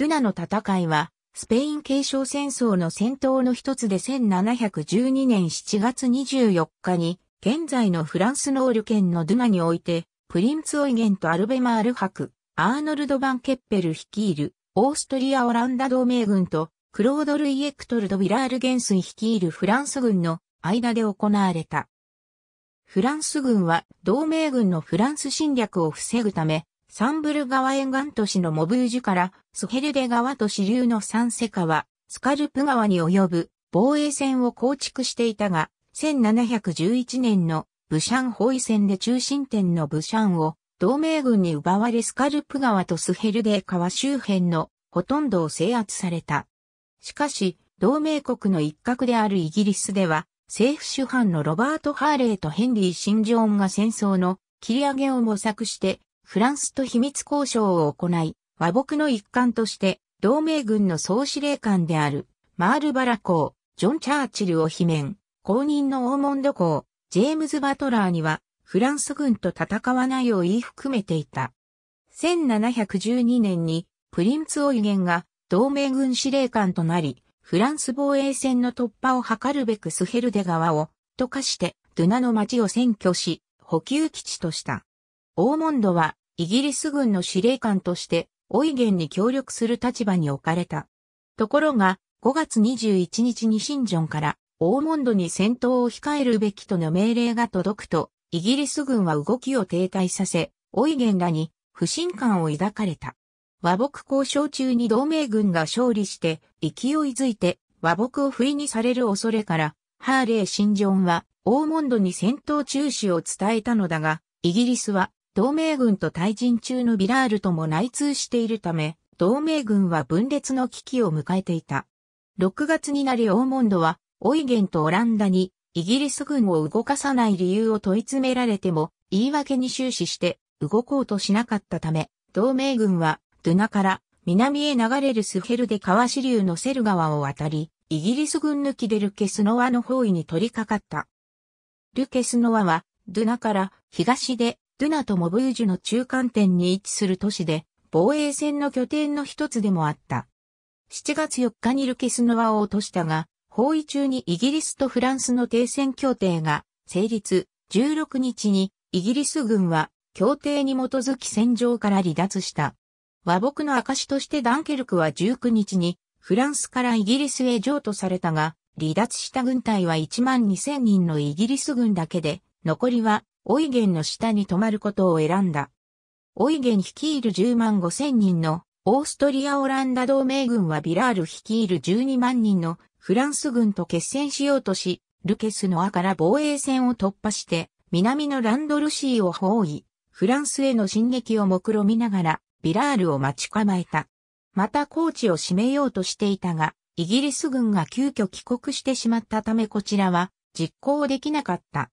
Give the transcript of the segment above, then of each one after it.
ドゥナの戦いは、スペイン継承戦争の戦闘の一つで1712年7月24日に、現在のフランスのオルケのドゥナにおいて、プリンツ・オイゲンとアルベマール博、アーノルド・バン・ケッペル率いる、オーストリア・オランダ同盟軍と、クロード・ルイ・エクトルド・ビラールゲンスン率いるフランス軍の間で行われた。フランス軍は同盟軍のフランス侵略を防ぐため、サンブル川沿岸都市のモブージュからスヘルデ川と支流のサンセ川、スカルプ川に及ぶ防衛線を構築していたが、1711年のブシャン包囲戦で中心点のブシャンを同盟軍に奪われスカルプ川とスヘルデ川周辺のほとんどを制圧された。しかし、同盟国の一角であるイギリスでは、政府主犯のロバート・ハーレーとヘンリー・シンジョーンが戦争の切り上げを模索してフランスと秘密交渉を行い、和睦の一環として同盟軍の総司令官であるマール・バラ公、ジョン・チャーチルを罷免、公認のオーモンド公、ジェームズ・バトラーにはフランス軍と戦わないよう言い含めていた。1712年にプリンツ・オイゲンが同盟軍司令官となり、フランス防衛線の突破を図るべくスヘルデ川を、溶化して、ドゥナの町を占拠し、補給基地とした。オーモンドは、イギリス軍の司令官として、オイゲンに協力する立場に置かれた。ところが、5月21日にシンジョンから、オーモンドに戦闘を控えるべきとの命令が届くと、イギリス軍は動きを停滞させ、オイゲンらに不信感を抱かれた。和睦交渉中に同盟軍が勝利して、勢いづいて和睦を不意にされる恐れから、ハーレー・シンジョンは、オーモンドに戦闘中止を伝えたのだが、イギリスは同盟軍と対人中のビラールとも内通しているため、同盟軍は分裂の危機を迎えていた。6月になりオーモンドは、オイゲンとオランダに、イギリス軍を動かさない理由を問い詰められても、言い訳に終始して動こうとしなかったため、同盟軍は、ドゥナから南へ流れるスヘルで川支流のセル川を渡り、イギリス軍抜きでルケスノワの包囲に取り掛かった。ルケスノワは、ドゥナから東でドゥナとモブージュの中間点に位置する都市で、防衛戦の拠点の一つでもあった。7月4日にルケスノワを落としたが、包囲中にイギリスとフランスの停戦協定が成立、16日にイギリス軍は協定に基づき戦場から離脱した。和睦の証としてダンケルクは19日にフランスからイギリスへ譲渡されたが、離脱した軍隊は1万2000人のイギリス軍だけで、残りはオイゲンの下に泊まることを選んだ。オイゲン率いる10万5千人のオーストリア・オランダ同盟軍はビラール率いる12万人のフランス軍と決戦しようとし、ルケスの輪から防衛線を突破して、南のランドルシーを包囲、フランスへの進撃を目論みながら、ビラールを待ち構えた。また高地を占めようとしていたが、イギリス軍が急遽帰国してしまったためこちらは実行できなかった。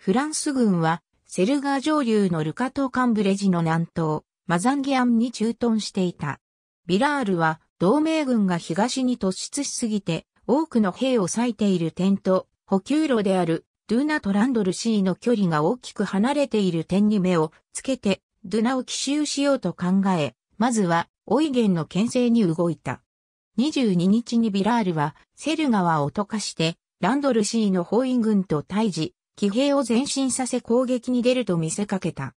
フランス軍は、セルガー上流のルカト・カンブレジの南東、マザンギアンに駐屯していた。ビラールは、同盟軍が東に突出しすぎて、多くの兵を割いている点と、補給路である、ドゥナとランドルシーの距離が大きく離れている点に目をつけて、ドゥナを奇襲しようと考え、まずは、オイゲンの牽制に動いた。22日にビラールは、セル川を溶かして、ランドルシーの包囲軍と対峙、騎兵を前進させ攻撃に出ると見せかけた。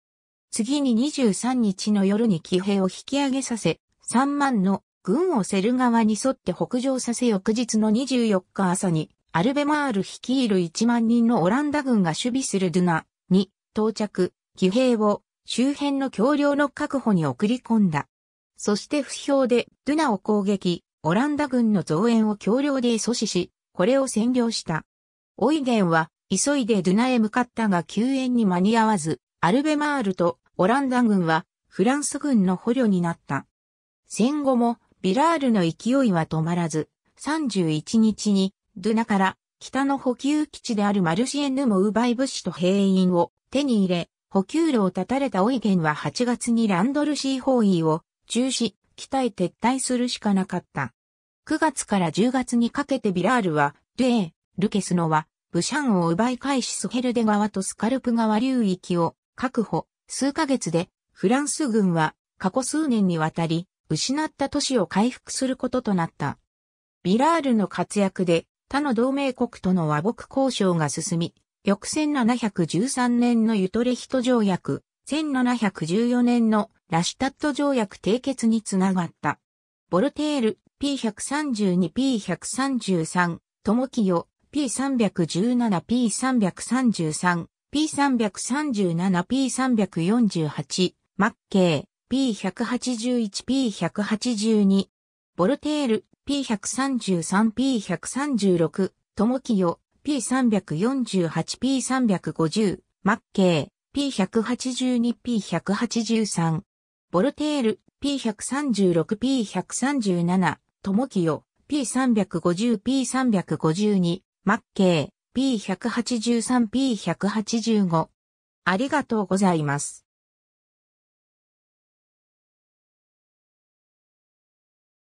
次に23日の夜に騎兵を引き上げさせ、3万の軍をセル川に沿って北上させ翌日の24日朝に、アルベマール率いる1万人のオランダ軍が守備するドゥナに到着、騎兵を周辺の橋梁の確保に送り込んだ。そして不評でドゥナを攻撃、オランダ軍の増援を橋梁で阻止し、これを占領した。オイゲンは急いでドゥナへ向かったが救援に間に合わず、アルベマールとオランダ軍はフランス軍の捕虜になった。戦後もビラールの勢いは止まらず、31日にドゥナから北の補給基地であるマルシエンヌも奪い物資と兵員を手に入れ、補給路を断たれたオイゲンは8月にランドルシー包囲を中止、北へ撤退するしかなかった。9月から10月にかけてビラールは、ルエー、ルケスノワ、ブシャンを奪い返しスヘルデ川とスカルプ川流域を確保、数ヶ月でフランス軍は過去数年にわたり失った都市を回復することとなった。ビラールの活躍で他の同盟国との和睦交渉が進み、翌1713年のユトレヒト条約、1714年のラシュタット条約締結につながった。ボルテール P132P133 友清 P317、P333、P337、P348、マッケー、P181、P182、ボルテール、P133、P136、トモキヨ、P348、P350、マッケー、P182、P183、ボルテール、P136、P137、トモキヨ、P350、P352、マッケー、P183P185。ありがとうございます。